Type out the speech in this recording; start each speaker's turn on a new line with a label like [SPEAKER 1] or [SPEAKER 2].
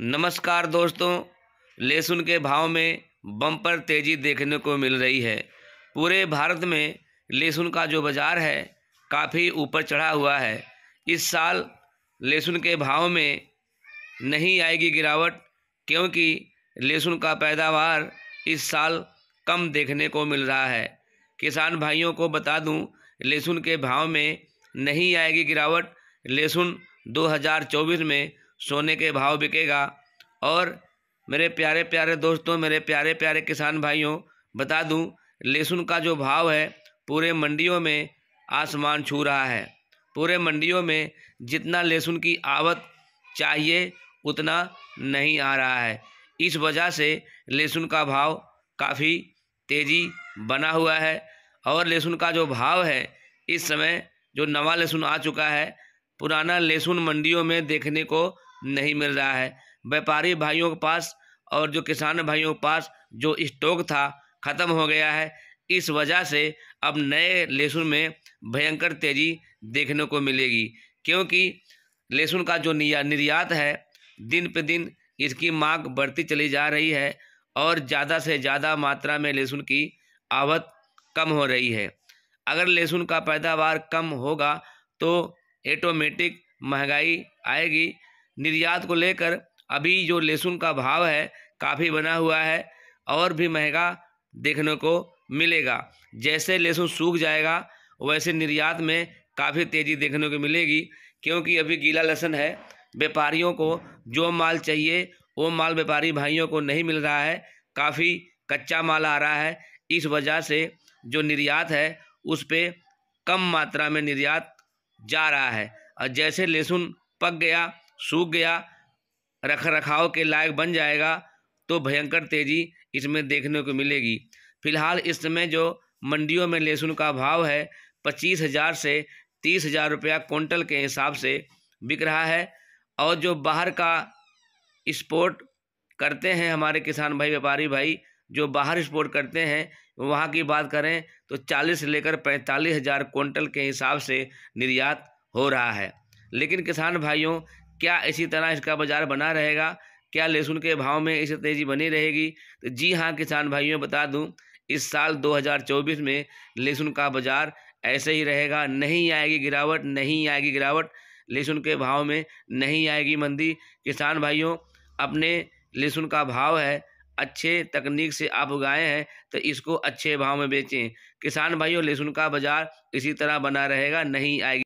[SPEAKER 1] नमस्कार दोस्तों लहसुन के भाव में बम्पर तेज़ी देखने को मिल रही है पूरे भारत में लहसुन का जो बाज़ार है काफ़ी ऊपर चढ़ा हुआ है इस साल लहसुन के भाव में नहीं आएगी गिरावट क्योंकि लहसुन का पैदावार इस साल कम देखने को मिल रहा है किसान भाइयों को बता दूं लहसुन के भाव में नहीं आएगी गिरावट लहसुन 2024 में सोने के भाव बिकेगा और मेरे प्यारे प्यारे दोस्तों मेरे प्यारे प्यारे किसान भाइयों बता दूं लहसुन का जो भाव है पूरे मंडियों में आसमान छू रहा है पूरे मंडियों में जितना लहसुन की आवत चाहिए उतना नहीं आ रहा है इस वजह से लहसुन का भाव काफ़ी तेज़ी बना हुआ है और लहसुन का जो भाव है इस समय जो नवा लहसुन आ चुका है पुराना लहसुन मंडियों में देखने को नहीं मिल रहा है व्यापारी भाइयों के पास और जो किसान भाइयों के पास जो स्टॉक था ख़त्म हो गया है इस वजह से अब नए लहसुन में भयंकर तेज़ी देखने को मिलेगी क्योंकि लहसुन का जो निर्यात है दिन पे दिन इसकी मांग बढ़ती चली जा रही है और ज़्यादा से ज़्यादा मात्रा में लहसुन की आवत कम हो रही है अगर लहसुन का पैदावार कम होगा तो ऑटोमेटिक महंगाई आएगी निर्यात को लेकर अभी जो लहसुन का भाव है काफ़ी बना हुआ है और भी महंगा देखने को मिलेगा जैसे लहसुन सूख जाएगा वैसे निर्यात में काफ़ी तेज़ी देखने को मिलेगी क्योंकि अभी गीला लहसुन है व्यापारियों को जो माल चाहिए वो माल व्यापारी भाइयों को नहीं मिल रहा है काफ़ी कच्चा माल आ रहा है इस वजह से जो निर्यात है उस पर कम मात्रा में निर्यात जा रहा है और जैसे लहसुन पक गया सूख गया रख रखाव के लायक बन जाएगा तो भयंकर तेज़ी इसमें देखने को मिलेगी फिलहाल इस समय जो मंडियों में लहसुन का भाव है पच्चीस हज़ार से तीस हज़ार रुपया कुंटल के हिसाब से बिक रहा है और जो बाहर का स्पोर्ट करते हैं हमारे किसान भाई व्यापारी भाई जो बाहर स्पोर्ट करते हैं वहाँ की बात करें तो चालीस से लेकर पैंतालीस हज़ार क्विंटल के हिसाब से निर्यात हो रहा है लेकिन किसान भाइयों क्या इसी तरह इसका बाज़ार बना रहेगा क्या लहसुन के भाव में इसे तेज़ी बनी रहेगी तो जी हाँ किसान भाइयों बता दूं इस साल 2024 में लहसुन का बाज़ार ऐसे ही रहेगा नहीं आएगी गिरावट नहीं आएगी गिरावट लहसुन के भाव में नहीं आएगी मंदी किसान भाइयों अपने लहसुन का भाव है अच्छे तकनीक से आप उगाए हैं तो इसको अच्छे भाव में बेचें किसान भाइयों लहसुन का बाज़ार इसी तरह बना रहेगा नहीं आएगी